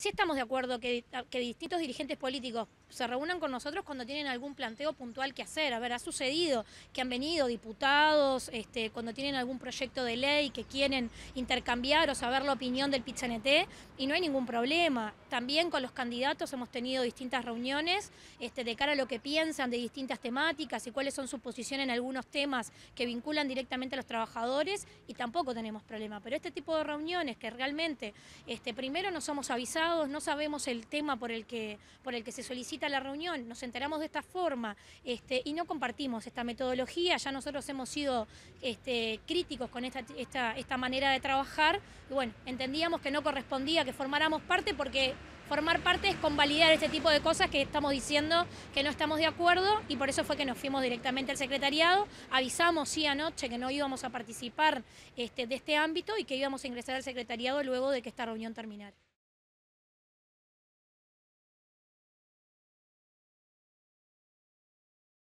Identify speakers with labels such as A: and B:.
A: Sí estamos de acuerdo que, distintos dirigentes políticos se reúnan con nosotros cuando tienen algún planteo puntual
B: que hacer. A ver, ha sucedido que han venido diputados, este, cuando tienen algún proyecto de ley que quieren intercambiar o saber la opinión del Pichanete y no hay ningún problema. También con los candidatos hemos tenido distintas reuniones este, de cara a lo que piensan de distintas temáticas y cuáles son sus posiciones en algunos temas que vinculan directamente a los trabajadores y tampoco tenemos problema. Pero este tipo de reuniones que realmente, este, primero no somos avisados, no sabemos el tema por el que, se solicita la reunión, nos enteramos de esta forma este, y no compartimos esta metodología, ya nosotros hemos sido este, críticos con esta, manera de trabajar y bueno, entendíamos que no correspondía que formáramos parte porque formar parte es convalidar este tipo de cosas que estamos diciendo que no estamos de acuerdo y por eso fue que nos fuimos directamente al secretariado, avisamos sí anoche que no íbamos a participar
A: este, de este ámbito y que íbamos a ingresar al secretariado luego de que esta reunión terminara.